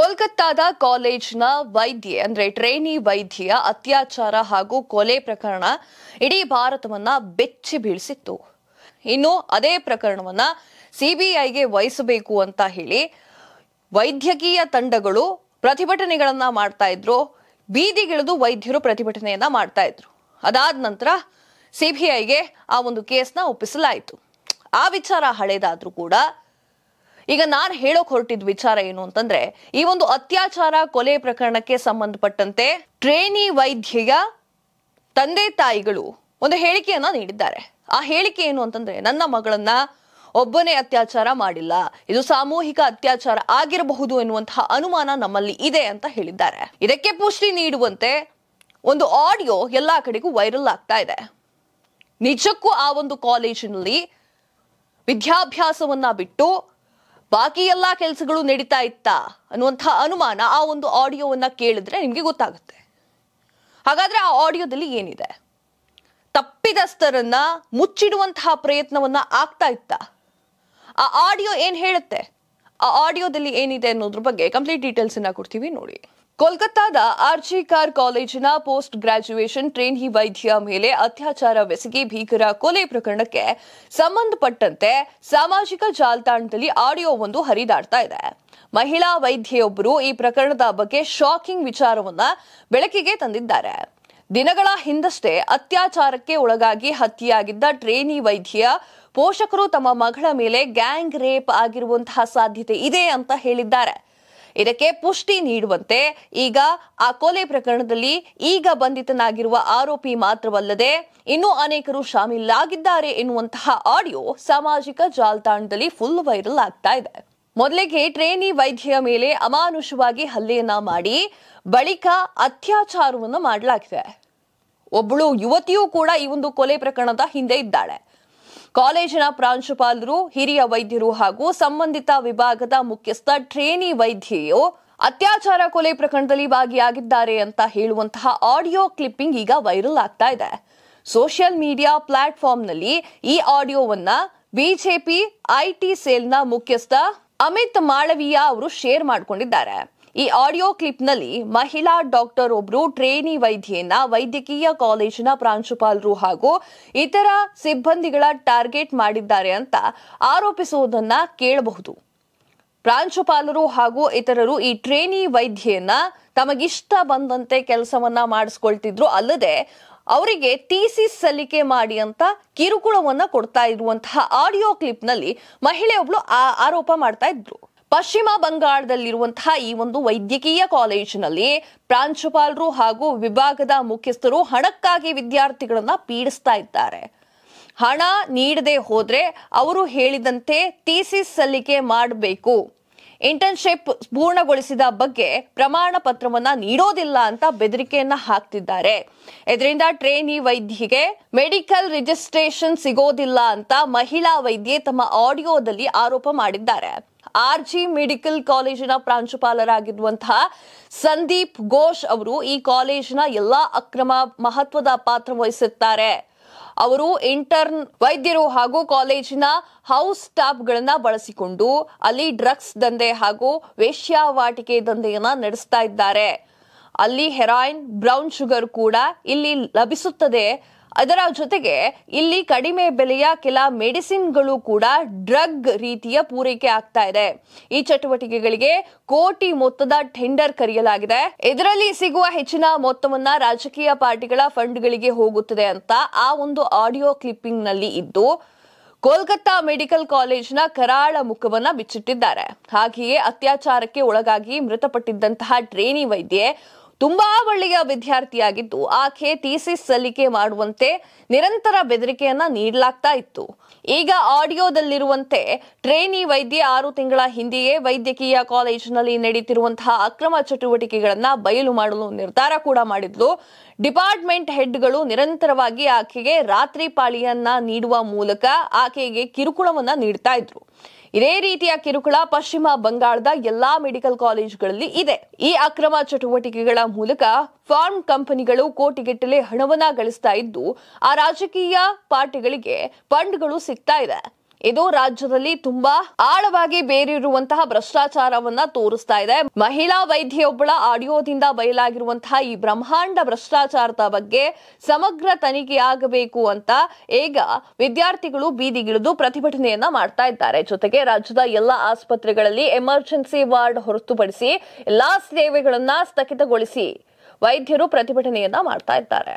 ಕೋಲ್ಕತ್ತಾದ ಕಾಲೇಜ್ನ ವೈದ್ಯೆ ಅಂದ್ರೆ ಟ್ರೇನಿ ವೈದ್ಯೆಯ ಅತ್ಯಾಚಾರ ಹಾಗೂ ಕೊಲೆ ಪ್ರಕರಣ ಇಡೀ ಭಾರತವನ್ನ ಬೆಚ್ಚಿ ಬೀಳಿಸಿತ್ತು ಇನ್ನು ಅದೇ ಪ್ರಕರಣವನ್ನ ಸಿಬಿಐಗೆ ವಹಿಸಬೇಕು ಅಂತ ಹೇಳಿ ವೈದ್ಯಕೀಯ ತಂಡಗಳು ಪ್ರತಿಭಟನೆಗಳನ್ನ ಮಾಡ್ತಾ ಇದ್ರು ಬೀದಿಗಿಳಿದು ವೈದ್ಯರು ಪ್ರತಿಭಟನೆಯನ್ನ ಮಾಡ್ತಾ ಇದ್ರು ಅದಾದ ನಂತರ ಸಿಬಿಐಗೆ ಆ ಒಂದು ಕೇಸ್ನ ಒಪ್ಪಿಸಲಾಯಿತು ಆ ವಿಚಾರ ಹಳೇದಾದ್ರೂ ಕೂಡ ಈಗ ನಾನು ಹೇಳೋಕ್ ಹೊರಟಿದ್ ವಿಚಾರ ಏನು ಅಂತಂದ್ರೆ ಈ ಒಂದು ಅತ್ಯಾಚಾರ ಕೊಲೆ ಪ್ರಕರಣಕ್ಕೆ ಸಂಬಂಧಪಟ್ಟಂತೆ ಟ್ರೇನಿ ವೈದ್ಯೆಯ ತಂದೆ ತಾಯಿಗಳು ಒಂದು ಹೇಳಿಕೆಯನ್ನ ನೀಡಿದ್ದಾರೆ ಆ ಹೇಳಿಕೆ ಏನು ಅಂತಂದ್ರೆ ನನ್ನ ಮಗಳನ್ನ ಒಬ್ಬನೇ ಅತ್ಯಾಚಾರ ಮಾಡಿಲ್ಲ ಇದು ಸಾಮೂಹಿಕ ಅತ್ಯಾಚಾರ ಆಗಿರಬಹುದು ಎನ್ನುವಂತಹ ಅನುಮಾನ ನಮ್ಮಲ್ಲಿ ಇದೆ ಅಂತ ಹೇಳಿದ್ದಾರೆ ಇದಕ್ಕೆ ಪುಷ್ಟಿ ನೀಡುವಂತೆ ಒಂದು ಆಡಿಯೋ ಎಲ್ಲಾ ಕಡೆಗೂ ವೈರಲ್ ಆಗ್ತಾ ಇದೆ ನಿಜಕ್ಕೂ ಆ ಒಂದು ಕಾಲೇಜಿನಲ್ಲಿ ವಿದ್ಯಾಭ್ಯಾಸವನ್ನ ಬಿಟ್ಟು ಬಾಕಿ ಎಲ್ಲಾ ಕೆಲಸಗಳು ನಡೀತಾ ಇತ್ತಾ ಅನ್ನುವಂತಹ ಅನುಮಾನ ಆ ಒಂದು ಆಡಿಯೋವನ್ನ ಕೇಳಿದ್ರೆ ನಿಮಗೆ ಗೊತ್ತಾಗುತ್ತೆ ಹಾಗಾದ್ರೆ ಆ ಆಡಿಯೋದಲ್ಲಿ ಏನಿದೆ ತಪ್ಪಿದಸ್ಥರನ್ನ ಮುಚ್ಚಿಡುವಂತಹ ಪ್ರಯತ್ನವನ್ನ ಆಗ್ತಾ ಇತ್ತ ಆ ಆಡಿಯೋ ಏನ್ ಹೇಳುತ್ತೆ ಆ ಆಡಿಯೋದಲ್ಲಿ ಏನಿದೆ ಅನ್ನೋದ್ರ ಬಗ್ಗೆ ಕಂಪ್ಲೀಟ್ ಡೀಟೇಲ್ಸ್ ಕೊಡ್ತೀವಿ ನೋಡಿ ಕೋಲ್ಕತ್ತಾದ ಕಾರ್ ಕಾಲೇಜಿನ ಪೋಸ್ಟ್ ಗ್ರಾಜ್ಯುಯೇಷನ್ ಟ್ರೇನಿ ವೈದ್ಯ ಮೇಲೆ ಅತ್ಯಾಚಾರವೆಸಗಿ ಭೀಕರ ಕೊಲೆ ಪ್ರಕರಣಕ್ಕೆ ಸಂಬಂಧಪಟ್ಟಂತೆ ಸಾಮಾಜಿಕ ಜಾಲತಾಣದಲ್ಲಿ ಆಡಿಯೋ ಒಂದು ಹರಿದಾಡ್ತಾ ಇದೆ ಮಹಿಳಾ ವೈದ್ಯೆಯೊಬ್ಬರು ಈ ಪ್ರಕರಣದ ಬಗ್ಗೆ ಶಾಕಿಂಗ್ ವಿಚಾರವನ್ನ ಬೆಳಕಿಗೆ ತಂದಿದ್ದಾರೆ ದಿನಗಳ ಹಿಂದಷ್ಟೇ ಅತ್ಯಾಚಾರಕ್ಕೆ ಒಳಗಾಗಿ ಹತ್ಯೆಯಾಗಿದ್ದ ಟ್ರೇನಿ ವೈದ್ಯ ಪೋಷಕರು ತಮ್ಮ ಮಗಳ ಮೇಲೆ ಗ್ಯಾಂಗ್ ರೇಪ್ ಆಗಿರುವಂತಹ ಸಾಧ್ಯತೆ ಇದೆ ಅಂತ ಹೇಳಿದ್ದಾರೆ ಇದಕ್ಕೆ ಪುಷ್ಟಿ ನೀಡುವಂತೆ ಈಗ ಆ ಕೊಲೆ ಪ್ರಕರಣದಲ್ಲಿ ಈಗ ಬಂಧಿತನಾಗಿರುವ ಆರೋಪಿ ಮಾತ್ರವಲ್ಲದೆ ಇನ್ನೂ ಅನೇಕರು ಶಾಮೀಲಾಗಿದ್ದಾರೆ ಎನ್ನುವಂತಹ ಆಡಿಯೋ ಸಾಮಾಜಿಕ ಜಾಲತಾಣದಲ್ಲಿ ಫುಲ್ ವೈರಲ್ ಆಗ್ತಾ ಇದೆ ಮೊದಲಿಗೆ ಟ್ರೇನಿ ವೈದ್ಯೆಯ ಮೇಲೆ ಅಮಾನುಷವಾಗಿ ಹಲ್ಲೆಯನ್ನ ಮಾಡಿ ಬಳಿಕ ಅತ್ಯಾಚಾರವನ್ನು ಮಾಡಲಾಗಿದೆ ಒಬ್ಬಳು ಯುವತಿಯೂ ಕೂಡ ಈ ಒಂದು ಕೊಲೆ ಪ್ರಕರಣದ ಹಿಂದೆ ಇದ್ದಾಳೆ ಕಾಲೇಜಿನ ಪ್ರಾಂಶುಪಾಲರು ಹಿರಿಯ ವೈದ್ಯರು ಹಾಗೂ ಸಂಬಂಧಿತ ವಿಭಾಗದ ಮುಖ್ಯಸ್ಥ ಟ್ರೇನಿ ವೈದ್ಯೆಯು ಅತ್ಯಾಚಾರ ಕೊಲೆ ಪ್ರಕರಣದಲ್ಲಿ ಭಾಗಿಯಾಗಿದ್ದಾರೆ ಅಂತ ಹೇಳುವಂತಹ ಆಡಿಯೋ ಕ್ಲಿಪ್ಪಿಂಗ್ ಈಗ ವೈರಲ್ ಆಗ್ತಾ ಇದೆ ಸೋಷಿಯಲ್ ಮೀಡಿಯಾ ಪ್ಲಾಟ್ಫಾರ್ಮ್ನಲ್ಲಿ ಈ ಆಡಿಯೋವನ್ನ ಬಿಜೆಪಿ ಐಟಿ ಸೇಲ್ನ ಮುಖ್ಯಸ್ಥ ಅಮಿತ್ ಮಾಳವಿಯಾ ಅವರು ಶೇರ್ ಮಾಡಿಕೊಂಡಿದ್ದಾರೆ ಈ ಆಡಿಯೋ ಕ್ಲಿಪ್ನಲ್ಲಿ ಮಹಿಳಾ ಡಾಕ್ಟರ್ ಒಬ್ರು ಟ್ರೇನಿ ವೈದ್ಯೆಯನ್ನ ವೈದ್ಯಕೀಯ ಕಾಲೇಜಿನ ಪ್ರಾಂಶುಪಾಲರು ಹಾಗೂ ಇತರ ಸಿಬ್ಬಂದಿಗಳ ಟಾರ್ಗೆಟ್ ಮಾಡಿದ್ದಾರೆ ಅಂತ ಆರೋಪಿಸುವುದನ್ನ ಕೇಳಬಹುದು ಪ್ರಾಂಶುಪಾಲರು ಹಾಗೂ ಇತರರು ಈ ಟ್ರೇನಿ ವೈದ್ಯೆಯನ್ನ ತಮಗಿಷ್ಟ ಬಂದಂತೆ ಕೆಲಸವನ್ನ ಮಾಡಿಸ್ಕೊಳ್ತಿದ್ರು ಅಲ್ಲದೆ ಅವರಿಗೆ ಟಿಸಿ ಸಲ್ಲಿಕೆ ಮಾಡಿ ಅಂತ ಕಿರುಕುಳವನ್ನ ಕೊಡ್ತಾ ಇರುವಂತಹ ಆಡಿಯೋ ಕ್ಲಿಪ್ನಲ್ಲಿ ಮಹಿಳೆಯೊಬ್ಳು ಆ ಆರೋಪ ಮಾಡ್ತಾ ಇದ್ರು ಪಶ್ಚಿಮ ಬಂಗಾಳದಲ್ಲಿರುವಂತಹ ಈ ಒಂದು ವೈದ್ಯಕೀಯ ಕಾಲೇಜಿನಲ್ಲಿ ಪ್ರಾಂಶುಪಾಲರು ಹಾಗೂ ವಿಭಾಗದ ಮುಖ್ಯಸ್ಥರು ಹಣಕ್ಕಾಗಿ ವಿದ್ಯಾರ್ಥಿಗಳನ್ನ ಪೀಡಿಸ್ತಾ ಇದ್ದಾರೆ ಹಣ ನೀಡದೆ ಹೋದ್ರೆ ಅವರು ಹೇಳಿದಂತೆ ಥೀಸಿಸ್ ಸಲ್ಲಿಕೆ ಮಾಡಬೇಕು ಇಂಟರ್ನ್ಶಿಪ್ ಪೂರ್ಣಗೊಳಿಸಿದ ಬಗ್ಗೆ ಪ್ರಮಾಣ ಪತ್ರವನ್ನ ನೀಡೋದಿಲ್ಲ ಅಂತ ಬೆದರಿಕೆಯನ್ನ ಹಾಕ್ತಿದ್ದಾರೆ ಇದರಿಂದ ಟ್ರೇನಿ ವೈದ್ಯಿಗೆ ಮೆಡಿಕಲ್ ರಿಜಿಸ್ಟ್ರೇಷನ್ ಸಿಗೋದಿಲ್ಲ ಅಂತ ಮಹಿಳಾ ವೈದ್ಯೆ ತಮ್ಮ ಆಡಿಯೋದಲ್ಲಿ ಆರೋಪ ಮಾಡಿದ್ದಾರೆ ಆರ್ ಜಿ ಮೆಡಿಕಲ್ ಕಾಲೇಜಿನ ಪ್ರಾಂಶುಪಾಲರಾಗಿರುವಂತಹ ಸಂದೀಪ್ ಘೋಷ್ ಅವರು ಈ ಕಾಲೇಜಿನ ಎಲ್ಲಾ ಅಕ್ರಮ ಮಹತ್ವದ ಪಾತ್ರ ವಹಿಸುತ್ತಾರೆ ಅವರು ಇಂಟರ್ನ್ ವೈದ್ಯರು ಹಾಗೂ ಕಾಲೇಜಿನ ಹೌಸ್ ಸ್ಟಾಫ್ಗಳನ್ನ ಬಳಸಿಕೊಂಡು ಅಲ್ಲಿ ಡ್ರಗ್ಸ್ ದಂಧೆ ಹಾಗೂ ವೇಶ್ಯಾವಾಟಿಕೆ ದಂಧೆಯನ್ನ ನಡೆಸ್ತಾ ಇದ್ದಾರೆ ಅಲ್ಲಿ ಹೆರಾಯಿನ್ ಬ್ರೌನ್ ಶುಗರ್ ಕೂಡ ಇಲ್ಲಿ ಲಭಿಸುತ್ತದೆ ಅದರ ಜೊತೆಗೆ ಇಲ್ಲಿ ಕಡಿಮೆ ಬೆಲೆಯ ಕೆಲ ಮೆಡಿಸಿನ್ಗಳು ಕೂಡ ಡ್ರಗ್ ರೀತಿಯ ಪೂರೈಕೆ ಆಗ್ತಾ ಇದೆ ಈ ಚಟುವಟಿಕೆಗಳಿಗೆ ಕೋಟಿ ಮೊತ್ತದ ಟೆಂಡರ್ ಕರೆಯಲಾಗಿದೆ ಇದರಲ್ಲಿ ಸಿಗುವ ಹೆಚ್ಚಿನ ಮೊತ್ತವನ್ನ ರಾಜಕೀಯ ಪಾರ್ಟಿಗಳ ಫಂಡ್ಗಳಿಗೆ ಹೋಗುತ್ತದೆ ಅಂತ ಆ ಒಂದು ಆಡಿಯೋ ಕ್ಲಿಪ್ಪಿಂಗ್ ನಲ್ಲಿ ಇದ್ದು ಕೋಲ್ಕತ್ತಾ ಮೆಡಿಕಲ್ ಕಾಲೇಜ್ನ ಕರಾಳ ಮುಖವನ್ನ ಬಿಚ್ಚಿಟ್ಟಿದ್ದಾರೆ ಹಾಗೆಯೇ ಅತ್ಯಾಚಾರಕ್ಕೆ ಒಳಗಾಗಿ ಮೃತಪಟ್ಟಿದ್ದಂತಹ ಟ್ರೇನಿ ವೈದ್ಯೆ ತುಂಬಾ ಒಳ್ಳೆಯ ವಿದ್ಯಾರ್ಥಿಯಾಗಿದ್ದು ಆಕೆ ಥೀಸಿಸ್ ಸಲ್ಲಿಕೆ ಮಾಡುವಂತೆ ನಿರಂತರ ಬೆದರಿಕೆಯನ್ನ ನೀಡಲಾಗ್ತಾ ಇತ್ತು ಈಗ ಆಡಿಯೋದಲ್ಲಿರುವಂತೆ ಟ್ರೇನಿ ವೈದ್ಯ ಆರು ತಿಂಗಳ ಹಿಂದೆಯೇ ವೈದ್ಯಕೀಯ ಕಾಲೇಜಿನಲ್ಲಿ ನಡೀತಿರುವಂತಹ ಅಕ್ರಮ ಚಟುವಟಿಕೆಗಳನ್ನ ಬಯಲು ಮಾಡಲು ನಿರ್ಧಾರ ಕೂಡ ಮಾಡಿದ್ಲು ಡಿಪಾರ್ಟ್ಮೆಂಟ್ ಹೆಡ್ಗಳು ನಿರಂತರವಾಗಿ ಆಕೆಗೆ ರಾತ್ರಿ ಪಾಳಿಯನ್ನ ನೀಡುವ ಮೂಲಕ ಆಕೆಗೆ ಕಿರುಕುಳವನ್ನ ನೀಡ್ತಾ ಇದ್ರು ಇದೇ ರೀತಿಯ ಕಿರುಕುಳ ಪಶ್ಚಿಮ ಬಂಗಾಳದ ಎಲ್ಲಾ ಮೆಡಿಕಲ್ ಕಾಲೇಜುಗಳಲ್ಲಿ ಇದೆ ಈ ಅಕ್ರಮ ಚಟುವಟಿಕೆಗಳ ಮೂಲಕ ಫಾರ್ಮ್ ಕಂಪನಿಗಳು ಕೋಟಿಗಿಟ್ಟಲೆ ಹಣವನ್ನ ಗಳಿಸ್ತಾ ಇದ್ದು ಆ ರಾಜಕೀಯ ಪಾರ್ಟಿಗಳಿಗೆ ಫಂಡ್ಗಳು ಸಿಗ್ತಾ ಇದೆ ಇದು ರಾಜ್ಯದಲ್ಲಿ ತುಂಬಾ ಆಳವಾಗಿ ಬೇರಿರುವಂತಹ ಭ್ರಷ್ಟಾಚಾರವನ್ನ ತೋರಿಸ್ತಾ ಇದೆ ಮಹಿಳಾ ವೈದ್ಯೆಯೊಬ್ಬಳ ಆಡಿಯೋದಿಂದ ಬಯಲಾಗಿರುವಂತಹ ಈ ಬ್ರಹ್ಮಾಂಡ ಭ್ರಷ್ಟಾಚಾರದ ಬಗ್ಗೆ ಸಮಗ್ರ ತನಿಖೆಯಾಗಬೇಕು ಅಂತ ಈಗ ವಿದ್ಯಾರ್ಥಿಗಳು ಬೀದಿಗಿಳಿದು ಪ್ರತಿಭಟನೆಯನ್ನ ಮಾಡ್ತಾ ಇದ್ದಾರೆ ಜೊತೆಗೆ ರಾಜ್ಯದ ಎಲ್ಲಾ ಆಸ್ಪತ್ರೆಗಳಲ್ಲಿ ಎಮರ್ಜೆನ್ಸಿ ವಾರ್ಡ್ ಹೊರತುಪಡಿಸಿ ಎಲ್ಲಾ ಸೇವೆಗಳನ್ನ ಸ್ಥಗಿತಗೊಳಿಸಿ ವೈದ್ಯರು ಪ್ರತಿಭಟನೆಯನ್ನ ಮಾಡ್ತಾ ಇದ್ದಾರೆ